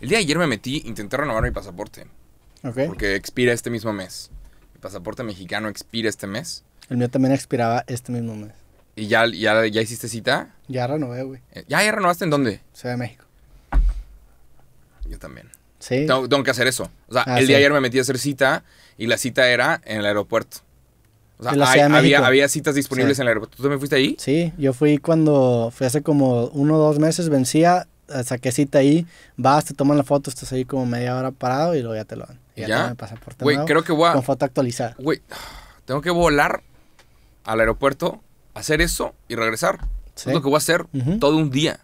El día de ayer me metí, intenté renovar mi pasaporte. Ok. Porque expira este mismo mes. Mi pasaporte mexicano expira este mes. El mío también expiraba este mismo mes. ¿Y ya, ya, hiciste cita? Ya renové, güey. Eh, ¿Ya, ¿Ya renovaste en dónde? Se de México. Yo también. Sí. Tengo, que hacer eso. O sea, ah, el día de ayer me metí a hacer cita y la cita era en el aeropuerto. O sea, había, citas disponibles en el aeropuerto. ¿Tú también fuiste ahí? Sí, yo fui cuando, fue hace como uno o dos meses, vencía eh, saquecita ahí, vas, te toman la foto, estás ahí como media hora parado y luego ya te lo dan. Y ya, Te pasaporte Güey, creo que voy a... Con foto actualizada. Güey, tengo que volar al aeropuerto, hacer eso y regresar. Es lo que voy a hacer todo un día.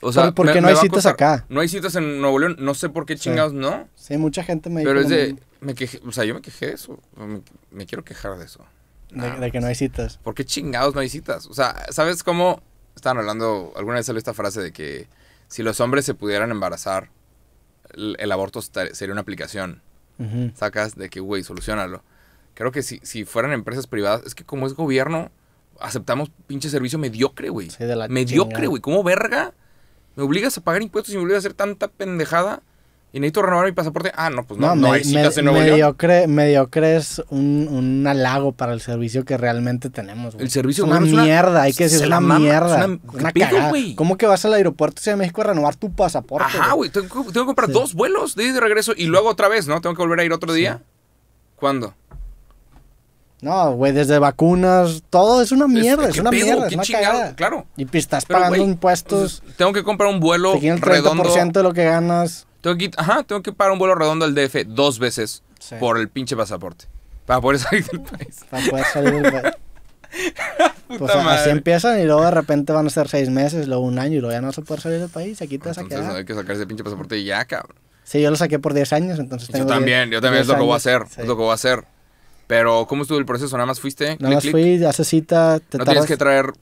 O sea, ¿Por qué no hay citas acá. No hay citas en Nuevo León, no sé por qué chingados no. Sí, mucha gente me Pero es de, me quejé, o sea, yo me quejé de eso, me, quiero quejar de eso. de, de, que no hay pues, citas. ¿Por qué chingados no hay citas? O sea, ¿sabes cómo? Estaban hablando, alguna vez salió esta frase de que si los hombres se pudieran embarazar, el, aborto sería una aplicación. Sacas de que, güey, solucionalo. Creo que si, si fueran empresas privadas, es que como es gobierno, aceptamos pinche servicio mediocre, güey. mediocre, güey. ¿Cómo verga? Me obligas a pagar impuestos y me obligas a hacer tanta pendejada y necesito renovar mi pasaporte. Ah, no, pues no, no, Nuevo mediocre, es un, un, halago para el servicio que realmente tenemos, güey. El servicio es una mierda, hay que decir, es una mierda. Es una, una ¿Cómo que vas al aeropuerto de México a renovar tu pasaporte? Ajá, güey, tengo, que comprar dos vuelos de, regreso y luego otra vez, ¿no? Tengo que volver a ir otro día. ¿Cuándo? No, güey, desde vacunas, todo es una mierda, es, una mierda, es una chingado? cagada. Claro. Y estás pagando impuestos. Tengo que comprar un vuelo redondo. el 30% de lo que ganas. Tengo que, ajá, tengo que pagar un vuelo redondo al DF dos veces por el pinche pasaporte. Para poder salir del país. Para poder salir del país. pues así empiezan y luego de repente van a ser seis meses, luego un año y luego ya no vas a poder salir del país. Aquí te vas a quedar. Hay que sacar ese pinche pasaporte y ya, cabrón. Sí, yo lo saqué por 10 años, entonces tengo Yo también, yo también es lo que voy a hacer. Es lo que voy a hacer. Pero, ¿cómo estuvo el proceso? ¿Nada más fuiste? Nada más fui, hace cita. Te no tienes que traer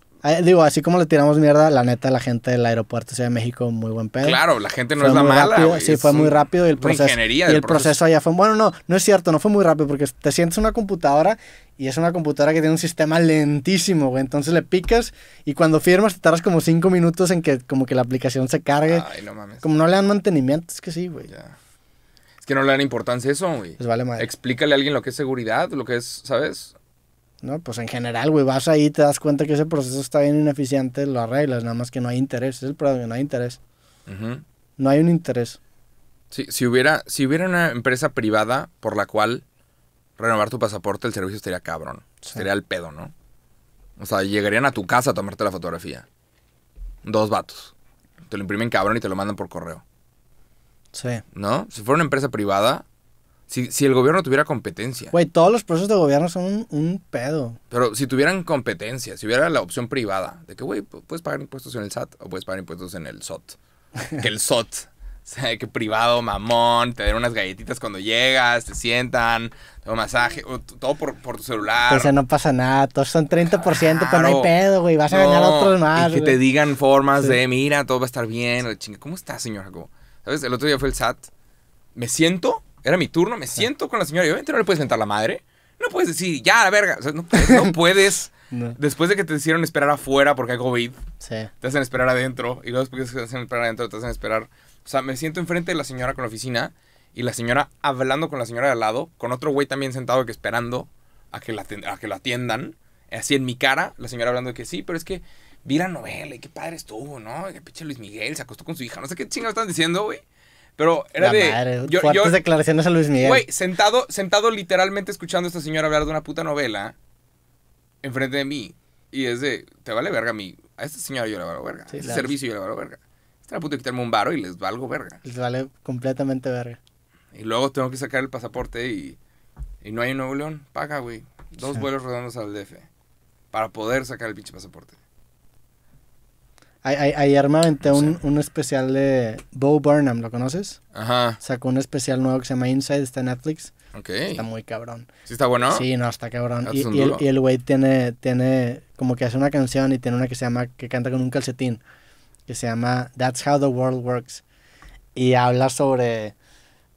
Digo, así como le tiramos mierda, la neta, la gente del aeropuerto Ciudad de México, muy buen pedo. Claro, la gente no es la mala. sí, fue muy rápido y el proceso. y el proceso. allá fue. Bueno, no, no es cierto, no fue muy rápido porque te sientes una computadora y es una computadora que tiene un sistema lentísimo, güey. Entonces le picas y cuando firmas te tardas como cinco minutos en que como que la aplicación se cargue. Ay, no mames. Como no le dan mantenimiento, es que sí, güey. Ya. Es que no le dan importancia eso, güey. Pues vale madre. Explícale a alguien lo que es seguridad, lo que es, ¿sabes? ¿no? Pues en general, güey, vas ahí, te das cuenta que ese proceso está bien ineficiente, lo arreglas, nada más que no hay interés, es el problema, no hay interés. No hay un interés. si hubiera, si hubiera una empresa privada por la cual renovar tu pasaporte, el servicio estaría cabrón. Estaría Sería el pedo, ¿no? O sea, llegarían a tu casa a tomarte la fotografía. Dos vatos. Te lo imprimen cabrón y te lo mandan por correo. Sí. ¿No? Si fuera una empresa privada, si, si el gobierno tuviera competencia. Güey, todos los procesos de gobierno son un, pedo. Pero si tuvieran competencia, si hubiera la opción privada, de que, güey, puedes pagar impuestos en el SAT o puedes pagar impuestos en el SOT. que el SOT, que privado, mamón, te den unas galletitas cuando llegas, te sientan, te un masaje, todo por, por, tu celular. O pues sea, no pasa nada, todos son 30%, pero pues no hay pedo, güey, vas a ganar otros más. Y que te digan formas de, mira, todo va a estar bien, o ¿cómo estás, señor ¿Sabes? El otro día fue el SAT, me siento era mi turno, me siento con la señora y obviamente no le puedes sentar la madre. No puedes decir, ya, la verga. O sea, no, puedes. Después de que te hicieron esperar afuera porque hay COVID, te hacen esperar adentro. Y luego después te hacen esperar adentro, te hacen esperar. O sea, me siento enfrente de la señora con la oficina y la señora hablando con la señora de al lado, con otro güey también sentado que esperando a que, la, a que lo atiendan. Así en mi cara, la señora hablando de que sí, pero es que vi la novela y qué padre estuvo, ¿no? Que pinche Luis Miguel se acostó con su hija. No sé qué chingados están diciendo, güey. Pero era de. Madre, yo, declaraciones a Luis Miguel. Güey, sentado, sentado literalmente escuchando a esta señora hablar de una puta novela enfrente de mí. Y es de, te vale verga a mí. A esta señora yo le valgo verga. a este servicio yo le valgo verga. Están a punto de quitarme un varo y les valgo verga. Les vale completamente verga. Y luego tengo que sacar el pasaporte y, y no hay un Nuevo León. Paga, güey. Dos vuelos redondos al DF para poder sacar el pinche pasaporte. Ayer me un, un, especial de Bo Burnham, ¿lo conoces? Ajá. Sacó un especial nuevo que se llama Inside, está en Netflix. Ok. Está muy cabrón. ¿Sí está bueno? Sí, no, está cabrón. Ah, y, el, y, güey tiene, tiene, como que hace una canción y tiene una que se llama, que canta con un calcetín, que se llama That's How the World Works. Y habla sobre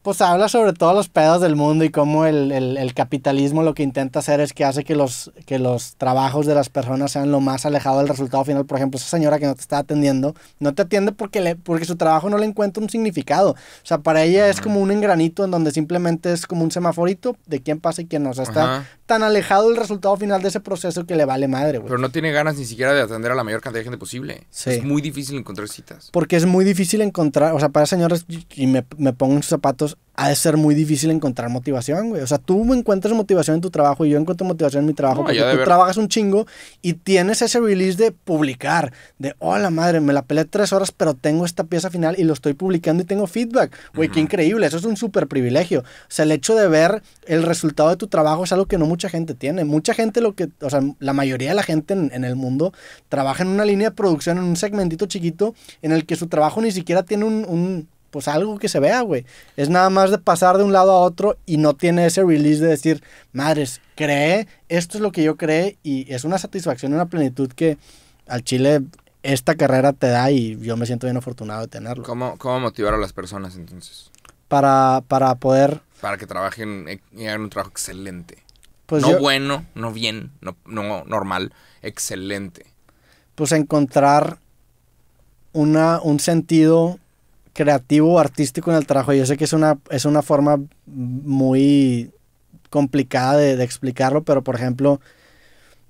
pues habla sobre todos los pedos del mundo y cómo el, capitalismo lo que intenta hacer es que hace que los, que los trabajos de las personas sean lo más alejado del resultado final. Por ejemplo, esa señora que no te está atendiendo, no te atiende porque, le, porque su trabajo no le encuentra un significado. O sea, para ella es como un engranito en donde simplemente es como un semaforito de quién pasa y quién no. O sea, está tan alejado del resultado final de ese proceso que le vale madre, güey. Pero no tiene ganas ni siquiera de atender a la mayor cantidad de gente posible. Es muy difícil encontrar citas. Porque es muy difícil encontrar, o sea, para señores, y me, me pongo en sus zapatos, pues, ha de ser muy difícil encontrar motivación, güey. O sea, tú encuentras motivación en tu trabajo y yo encuentro motivación en mi trabajo porque tú trabajas un chingo y tienes ese release de publicar, de, oh, la madre, me la peleé tres horas, pero tengo esta pieza final y lo estoy publicando y tengo feedback. Güey, qué increíble, eso es un súper privilegio. O sea, el hecho de ver el resultado de tu trabajo es algo que no mucha gente tiene. Mucha gente, lo que, o sea, la mayoría de la gente en, el mundo trabaja en una línea de producción, en un segmentito chiquito en el que su trabajo ni siquiera tiene un pues algo que se vea, güey. Es nada más de pasar de un lado a otro y no tiene ese release de decir, madres, cree, esto es lo que yo cree y es una satisfacción, una plenitud que al Chile esta carrera te da y yo me siento bien afortunado de tenerlo. ¿Cómo, cómo motivar a las personas entonces? Para, para poder... Para que trabajen e, y hagan un trabajo excelente. Pues no bueno, no bien, no, no normal, excelente. Pues encontrar una, un sentido creativo o artístico en el trabajo. Yo sé que es una, es una forma muy complicada de, explicarlo, pero por ejemplo,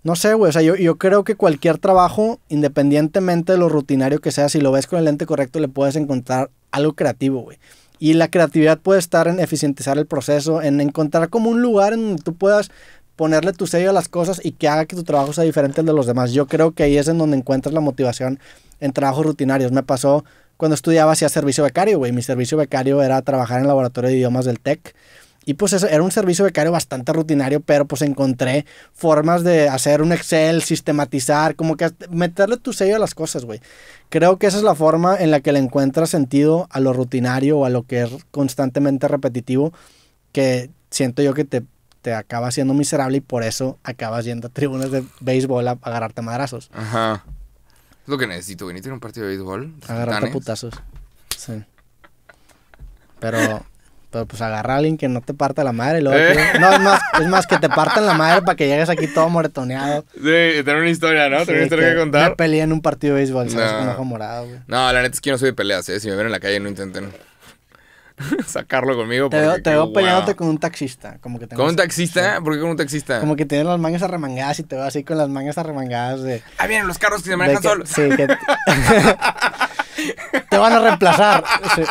no sé, güey, o sea, yo, yo, creo que cualquier trabajo, independientemente de lo rutinario que sea, si lo ves con el lente correcto, le puedes encontrar algo creativo, güey. Y la creatividad puede estar en eficientizar el proceso, en encontrar como un lugar en donde tú puedas ponerle tu sello a las cosas y que haga que tu trabajo sea diferente al de los demás. Yo creo que ahí es en donde encuentras la motivación en trabajos rutinarios. Me pasó cuando estudiaba hacía servicio becario, güey. Mi servicio becario era trabajar en el laboratorio de idiomas del TEC. Y pues eso, era un servicio becario bastante rutinario, pero pues encontré formas de hacer un Excel, sistematizar, como que meterle tu sello a las cosas, güey. Creo que esa es la forma en la que le encuentras sentido a lo rutinario o a lo que es constantemente repetitivo, que siento yo que te, te acaba siendo miserable y por eso acabas yendo a tribunas de béisbol a agarrarte madrazos. Ajá. Es lo que necesito, venir a un partido de béisbol. Agarrar putazos. Sí. Pero, pero pues agarra a alguien que no te parta la madre. Y luego eh. no, es más, que te partan la madre para que llegues aquí todo moretoneado. Sí, tener una historia, ¿no? Sí, tener una historia que, contar. Me peleé en un partido de béisbol, ¿sabes? No. Con ojo morado, güey. No, la neta es que yo no soy de peleas, ¿eh? Si me ven en la calle, no intenten. sacarlo conmigo. Te veo, peleándote con un taxista. Como que ¿Con un taxista? ¿Por qué con un taxista? Como que tiene las mangas arremangadas y te veo así con las mangas arremangadas de... Ah, vienen los carros que se manejan solos. Sí, te van a reemplazar. Sí.